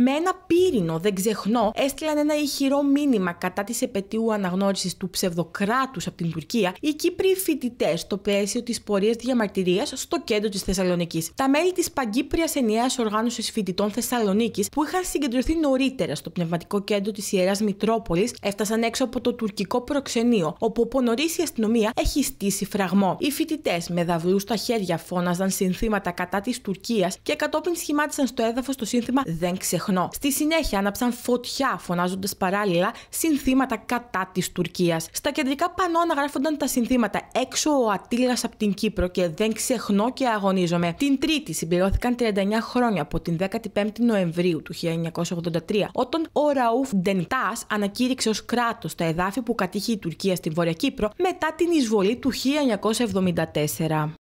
με ένα πύρινο, δεν ξεχνώ, έστειλαν ένα ηχηρό μήνυμα κατά της επαιτίου αναγνώρισης του ψευδοκράτους από την Τουρκία οι Κύπροι φοιτητές στο πλαίσιο της πορείας διαμαρτυρίας στο κέντρο της Θεσσαλονίκης. Τα μέλη της Παγκύπριας Ενιαίας Οργάνωσης Φοιτητών Θεσσαλονίκης, που είχαν συγκεντρωθεί νωρίτερα στο πνευματικό κέντρο της Ιεράς Μητρόπολης, έφτασαν έξω από το τουρκικό προξενείο, όπου από νωρίς η αστυνομία έχει στήσει φραγμό. Οι φοιτητές με δαυλού στα χέρια φώναζαν συνθήματα κατά της Τουρκίας και κατόπιν σχημάτισαν στο έδαφος το σύνθημα Δεν ξεχνώ Στη συνέχεια ανάψαν φωτιά φωνάζοντας παράλληλα συνθήματα κατά της Τουρκίας. Στα κεντρικά πανό αναγράφονταν τα συνθήματα Έξω ο Ατήλα από την Κύπρο και Δεν ξεχνώ και αγωνίζομαι. Την Τρίτη συμπληρώθηκαν 39 χρόνια από την 15η Νοεμβρίου του 1983, όταν ο Ραούφ Ντεντάς ανακήρυξε ως κράτος τα εδάφη που κατήχε η Τουρκία στην Βόρεια Κύπρο μετά την εισβολή του 1974.